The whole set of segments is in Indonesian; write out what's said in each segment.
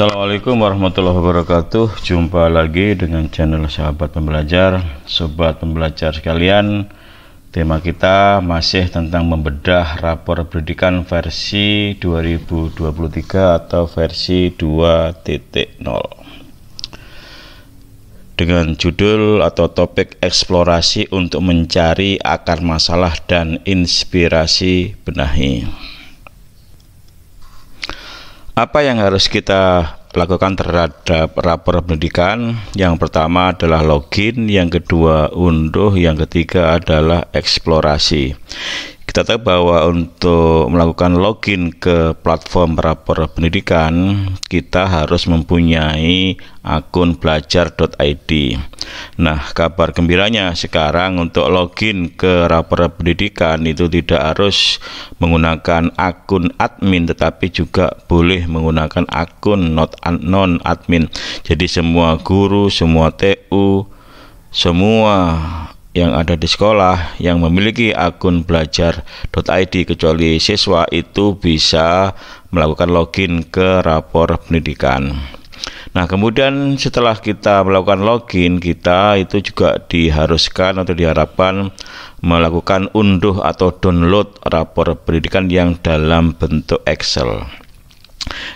Assalamualaikum warahmatullahi wabarakatuh Jumpa lagi dengan channel sahabat pembelajar Sobat pembelajar sekalian Tema kita masih tentang membedah rapor pendidikan versi 2023 atau versi 2.0 Dengan judul atau topik eksplorasi untuk mencari akar masalah dan inspirasi benahi apa yang harus kita lakukan terhadap rapor pendidikan? Yang pertama adalah login, yang kedua unduh, yang ketiga adalah eksplorasi. Kita tahu bahwa untuk melakukan login ke platform rapor pendidikan, kita harus mempunyai akun belajar.id. Nah, kabar gembiranya sekarang untuk login ke rapor pendidikan itu tidak harus menggunakan akun admin tetapi juga boleh menggunakan akun not non admin. Jadi semua guru, semua TU, semua yang ada di sekolah yang memiliki akun belajar.id kecuali siswa itu bisa melakukan login ke rapor pendidikan. Nah, kemudian setelah kita melakukan login, kita itu juga diharuskan atau diharapkan melakukan unduh atau download rapor pendidikan yang dalam bentuk Excel.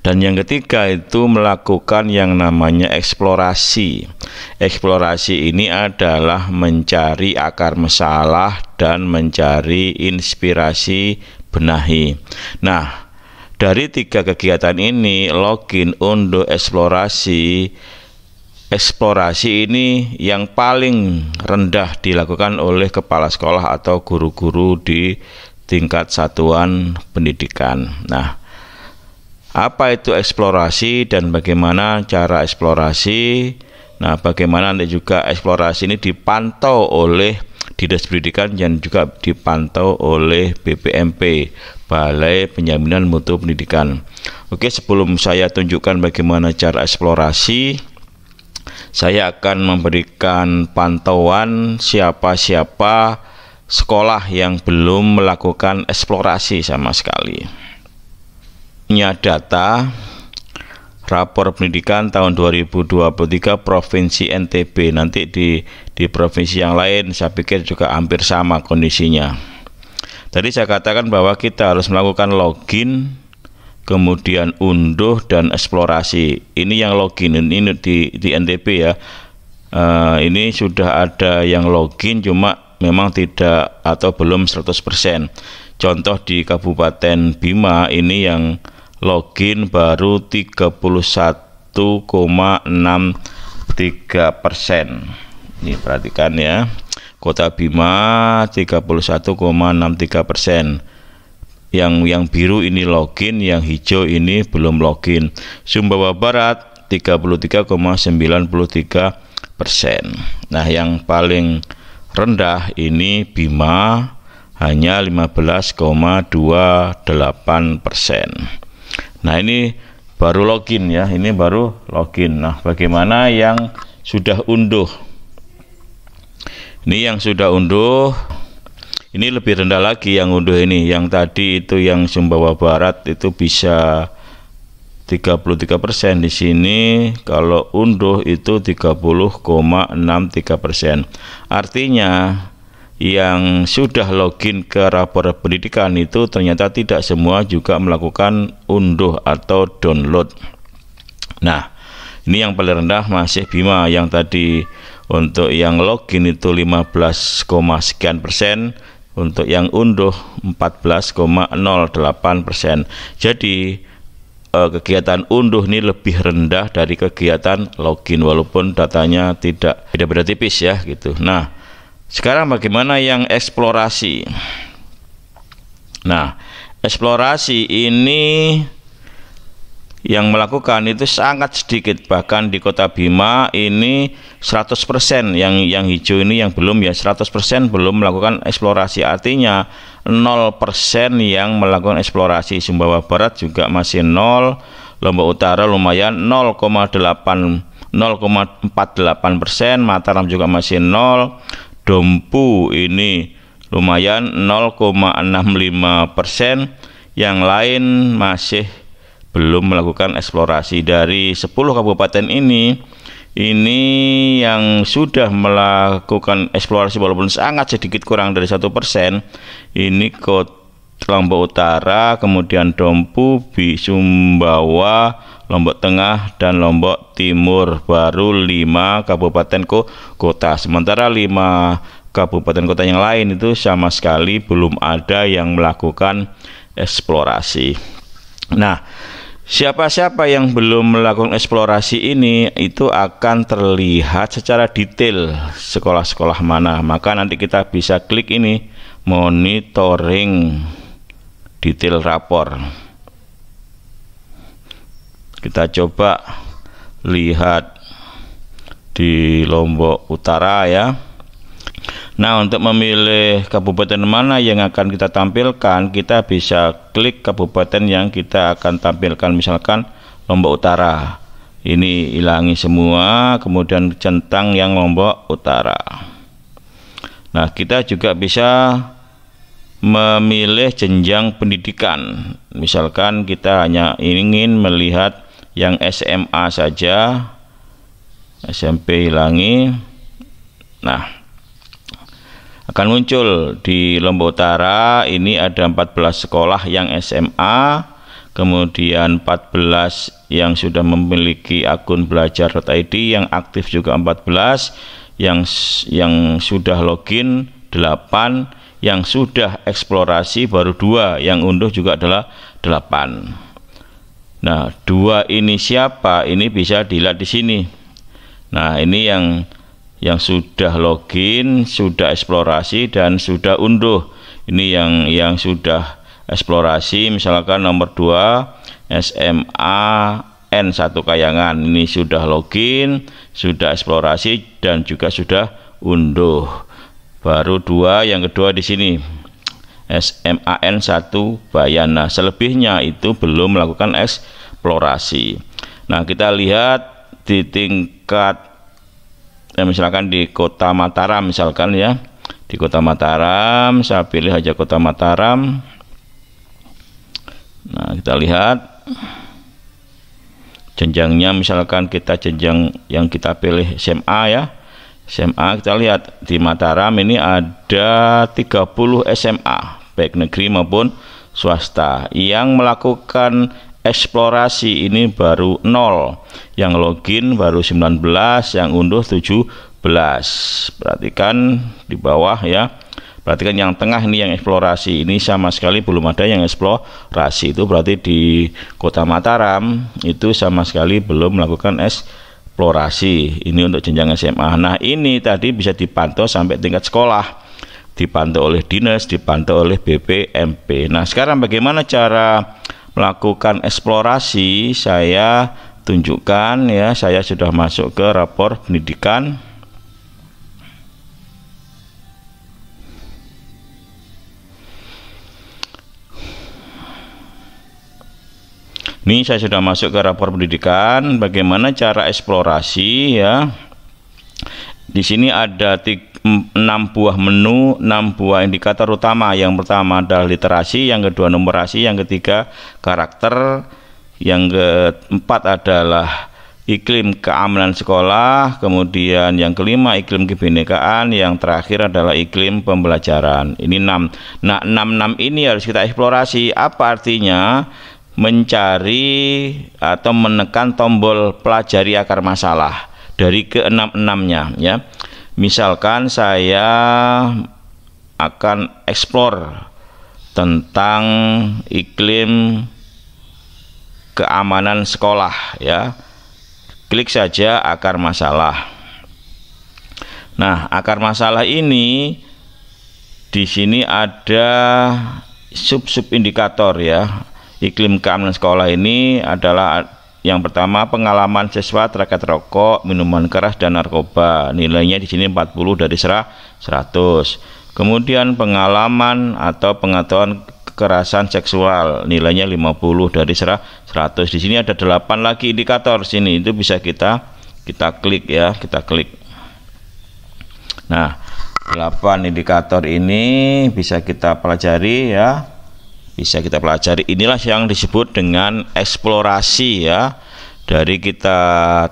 Dan yang ketiga itu melakukan yang namanya eksplorasi. Eksplorasi ini adalah mencari akar masalah dan mencari inspirasi benahi. Nah, dari tiga kegiatan ini, login, untuk eksplorasi, eksplorasi ini yang paling rendah dilakukan oleh kepala sekolah atau guru-guru di tingkat satuan pendidikan. Nah, apa itu eksplorasi dan bagaimana cara eksplorasi. Nah, bagaimana Anda juga eksplorasi ini dipantau oleh Dinas Pendidikan dan juga dipantau oleh BPMP, Balai Penjaminan Mutu Pendidikan. Oke, sebelum saya tunjukkan bagaimana cara eksplorasi, saya akan memberikan pantauan siapa-siapa sekolah yang belum melakukan eksplorasi sama sekali punya data rapor pendidikan tahun 2023 provinsi NTB nanti di di provinsi yang lain saya pikir juga hampir sama kondisinya tadi saya katakan bahwa kita harus melakukan login kemudian unduh dan eksplorasi ini yang login ini di, di NTB ya uh, ini sudah ada yang login cuma memang tidak atau belum 100% contoh di Kabupaten Bima ini yang login baru 31,63 persen ini perhatikan ya kota Bima 31,63 persen yang yang biru ini login yang hijau ini belum login Sumbawa Barat 33,93 persen nah yang paling rendah ini Bima hanya 15,28 persen Nah ini baru login ya, ini baru login. Nah bagaimana yang sudah unduh? Ini yang sudah unduh, ini lebih rendah lagi yang unduh ini. Yang tadi itu yang Sumbawa Barat itu bisa 33% di sini kalau unduh itu 30,63%. Artinya yang sudah login ke rapor pendidikan itu ternyata tidak semua juga melakukan unduh atau download. Nah, ini yang paling rendah masih Bima yang tadi untuk yang login itu 15, sekian persen untuk yang unduh 14,08 persen. Jadi eh, kegiatan unduh ini lebih rendah dari kegiatan login walaupun datanya tidak beda-beda tipis ya gitu. Nah sekarang bagaimana yang eksplorasi? Nah, eksplorasi ini yang melakukan itu sangat sedikit bahkan di kota Bima ini 100% yang yang hijau ini yang belum ya 100% belum melakukan eksplorasi artinya 0% yang melakukan eksplorasi Sumbawa Barat juga masih 0 Lombok Utara lumayan 0,8 0,48 persen, Mataram juga masih 0, dompu ini lumayan 0,65 persen yang lain masih belum melakukan eksplorasi dari 10 kabupaten ini ini yang sudah melakukan eksplorasi walaupun sangat sedikit kurang dari satu persen ini kota Lombok Utara kemudian Dompu Sumbawa Lombok Tengah dan Lombok Timur baru 5 kabupaten kota sementara 5 kabupaten kota yang lain itu sama sekali belum ada yang melakukan eksplorasi nah Siapa-siapa yang belum melakukan eksplorasi ini itu akan terlihat secara detail sekolah-sekolah mana. Maka nanti kita bisa klik ini monitoring detail rapor kita coba lihat di Lombok Utara ya Nah untuk memilih kabupaten mana yang akan kita tampilkan kita bisa klik kabupaten yang kita akan tampilkan misalkan Lombok Utara ini hilangi semua kemudian centang yang Lombok Utara Nah kita juga bisa memilih jenjang pendidikan misalkan kita hanya ingin melihat yang SMA saja SMP hilangi nah akan muncul di Lombok Utara ini ada 14 sekolah yang SMA kemudian 14 yang sudah memiliki akun belajar.id yang aktif juga 14 yang yang sudah login 8 yang sudah eksplorasi baru dua yang unduh juga adalah 8 Nah, dua ini siapa? Ini bisa dilihat di sini. Nah, ini yang yang sudah login, sudah eksplorasi dan sudah unduh. Ini yang yang sudah eksplorasi misalkan nomor 2 SMA N1 kayangan. Ini sudah login, sudah eksplorasi dan juga sudah unduh. Baru dua yang kedua di sini. SMAN 1 Bayana. Selebihnya itu belum melakukan eksplorasi. Nah, kita lihat di tingkat ya misalkan di Kota Mataram misalkan ya. Di Kota Mataram, saya pilih aja Kota Mataram. Nah, kita lihat jenjangnya misalkan kita jenjang yang kita pilih SMA ya. SMA kita lihat di Mataram ini ada 30 SMA baik negeri maupun swasta. Yang melakukan eksplorasi ini baru 0 yang login baru 19 yang unduh 17 perhatikan di bawah ya perhatikan yang tengah ini yang eksplorasi ini sama sekali belum ada yang eksplorasi itu berarti di kota Mataram itu sama sekali belum melakukan eksplorasi ini untuk jenjang SMA nah ini tadi bisa dipantau sampai tingkat sekolah dipantau oleh dinas, dipantau oleh BPMP. Nah, sekarang bagaimana cara melakukan eksplorasi? Saya tunjukkan ya, saya sudah masuk ke rapor pendidikan. Ini saya sudah masuk ke rapor pendidikan. Bagaimana cara eksplorasi ya? Di sini ada tiga enam buah menu, enam buah indikator utama. Yang pertama adalah literasi, yang kedua numerasi, yang ketiga karakter, yang keempat adalah iklim keamanan sekolah, kemudian yang kelima iklim kebinekaan, yang terakhir adalah iklim pembelajaran. Ini enam. Nah, enam-enam ini harus kita eksplorasi. Apa artinya? Mencari atau menekan tombol pelajari akar masalah dari keenam-enamnya, ya misalkan saya akan explore tentang iklim keamanan sekolah ya klik saja akar masalah nah akar masalah ini di sini ada sub-sub indikator ya iklim keamanan sekolah ini adalah yang pertama pengalaman siswa terkait rokok, minuman keras dan narkoba. Nilainya di sini 40 dari 100. Kemudian pengalaman atau pengetahuan kekerasan seksual. Nilainya 50 dari 100. Di sini ada 8 lagi indikator sini. Itu bisa kita kita klik ya, kita klik. Nah, 8 indikator ini bisa kita pelajari ya bisa kita pelajari. Inilah yang disebut dengan eksplorasi ya. Dari kita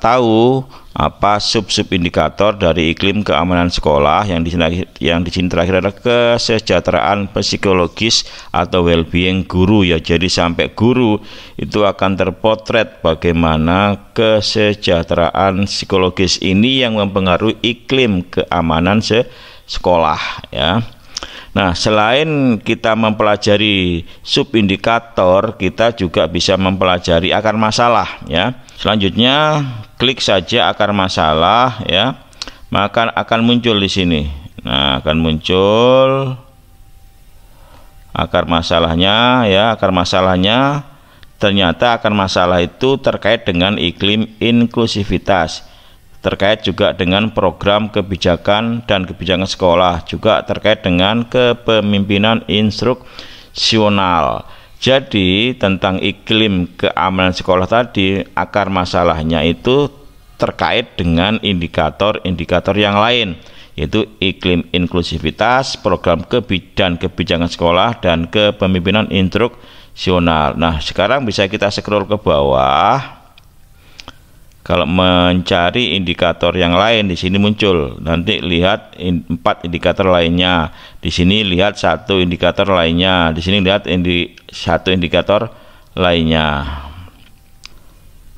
tahu apa sub-sub indikator dari iklim keamanan sekolah yang di sini yang di sini terakhir adalah kesejahteraan psikologis atau well-being guru ya. Jadi sampai guru itu akan terpotret bagaimana kesejahteraan psikologis ini yang mempengaruhi iklim keamanan sekolah ya. Nah, selain kita mempelajari subindikator, kita juga bisa mempelajari akar masalah ya. Selanjutnya klik saja akar masalah ya. Maka akan muncul di sini. Nah, akan muncul akar masalahnya ya, akar masalahnya ternyata akar masalah itu terkait dengan iklim inklusivitas terkait juga dengan program kebijakan dan kebijakan sekolah juga terkait dengan kepemimpinan instruksional. Jadi tentang iklim keamanan sekolah tadi akar masalahnya itu terkait dengan indikator-indikator yang lain yaitu iklim inklusivitas, program kebijakan kebijakan sekolah dan kepemimpinan instruksional. Nah, sekarang bisa kita scroll ke bawah. Kalau mencari indikator yang lain di sini muncul. Nanti lihat in, empat indikator lainnya. Di sini lihat satu indikator lainnya. Di sini lihat indi, satu indikator lainnya.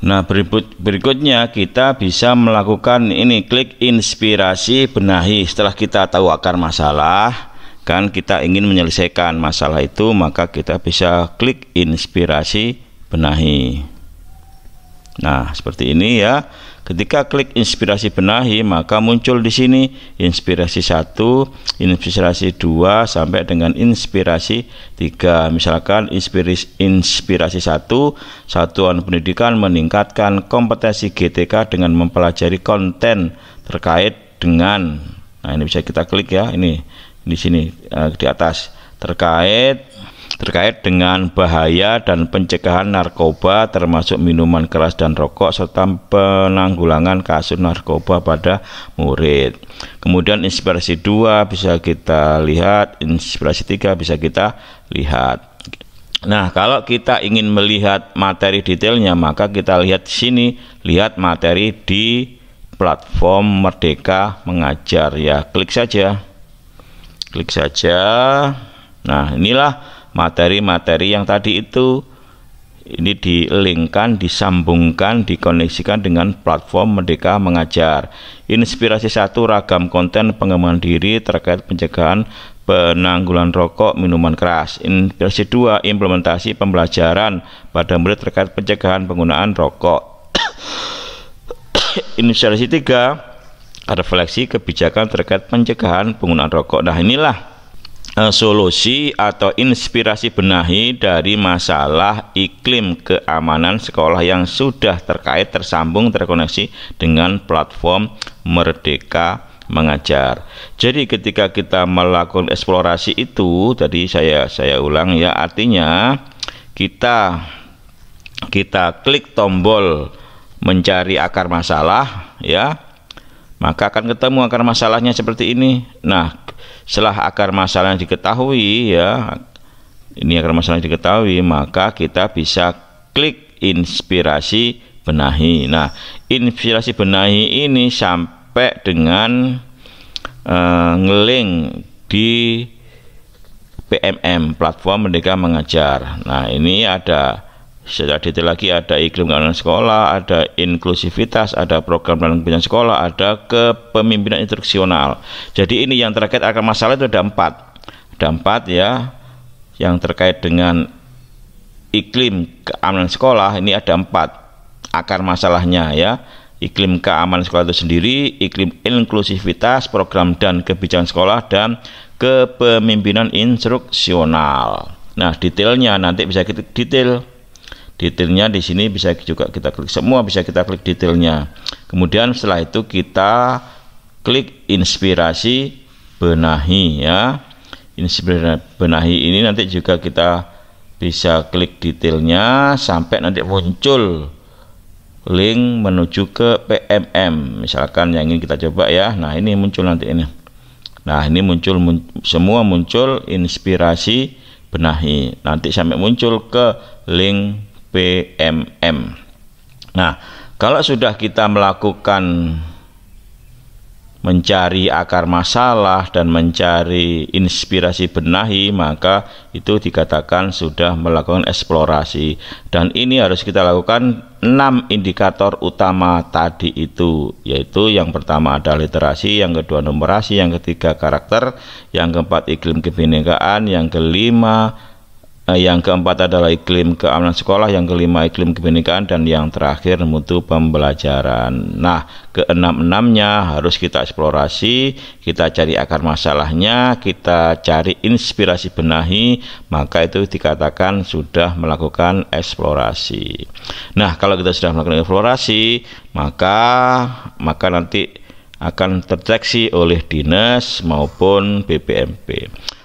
Nah, berikut, berikutnya kita bisa melakukan ini klik inspirasi benahi. Setelah kita tahu akar masalah, kan kita ingin menyelesaikan masalah itu maka kita bisa klik inspirasi benahi Nah, seperti ini ya. Ketika klik inspirasi benahi, maka muncul di sini inspirasi satu, inspirasi 2 sampai dengan inspirasi 3. Misalkan inspirasi inspirasi 1, satuan pendidikan meningkatkan kompetensi GTK dengan mempelajari konten terkait dengan. Nah, ini bisa kita klik ya, ini di sini eh, di atas terkait terkait dengan bahaya dan pencegahan narkoba termasuk minuman keras dan rokok serta penanggulangan kasus narkoba pada murid. Kemudian inspirasi 2 bisa kita lihat, inspirasi 3 bisa kita lihat. Nah, kalau kita ingin melihat materi detailnya, maka kita lihat di sini, lihat materi di platform Merdeka Mengajar ya. Klik saja. Klik saja. Nah, inilah materi-materi yang tadi itu ini dilingkan, disambungkan, dikoneksikan dengan platform Merdeka Mengajar. Inspirasi satu ragam konten pengembangan diri terkait pencegahan penanggulan rokok minuman keras. Inspirasi dua implementasi pembelajaran pada murid terkait pencegahan penggunaan rokok. Inspirasi tiga refleksi kebijakan terkait pencegahan penggunaan rokok. Nah inilah Eh, solusi atau inspirasi benahi dari masalah iklim keamanan sekolah yang sudah terkait tersambung terkoneksi dengan platform Merdeka mengajar. Jadi ketika kita melakukan eksplorasi itu tadi saya saya ulang ya artinya kita kita klik tombol mencari akar masalah ya maka akan ketemu akar masalahnya seperti ini. Nah, setelah akar masalahnya diketahui ya, ini akar masalah diketahui, maka kita bisa klik inspirasi benahi. Nah, inspirasi benahi ini sampai dengan uh, ngeling di PMM platform Merdeka Mengajar. Nah, ini ada secara detail lagi ada iklim keamanan sekolah, ada inklusivitas, ada program dan pembinaan sekolah, ada kepemimpinan instruksional. Jadi ini yang terkait akan masalah itu ada empat, ada empat ya yang terkait dengan iklim keamanan sekolah ini ada empat akar masalahnya ya iklim keamanan sekolah itu sendiri, iklim inklusivitas, program dan kebijakan sekolah, dan kepemimpinan instruksional. Nah, detailnya nanti bisa kita detail detailnya di sini bisa juga kita klik semua bisa kita klik detailnya kemudian setelah itu kita klik inspirasi benahi ya inspirasi benahi ini nanti juga kita bisa klik detailnya sampai nanti muncul link menuju ke PMM misalkan yang ingin kita coba ya nah ini muncul nanti ini nah ini muncul mun semua muncul inspirasi benahi nanti sampai muncul ke link PMM. Nah, kalau sudah kita melakukan mencari akar masalah dan mencari inspirasi benahi maka itu dikatakan sudah melakukan eksplorasi dan ini harus kita lakukan enam indikator utama tadi itu yaitu yang pertama ada literasi yang kedua numerasi yang ketiga karakter yang keempat iklim kebinekaan yang kelima Eh, yang keempat adalah iklim keamanan sekolah, yang kelima iklim kebenekaan, dan yang terakhir mutu pembelajaran. Nah, keenam-enamnya harus kita eksplorasi, kita cari akar masalahnya, kita cari inspirasi benahi, maka itu dikatakan sudah melakukan eksplorasi. Nah, kalau kita sudah melakukan eksplorasi, maka maka nanti akan terdeteksi oleh dinas maupun BPMP.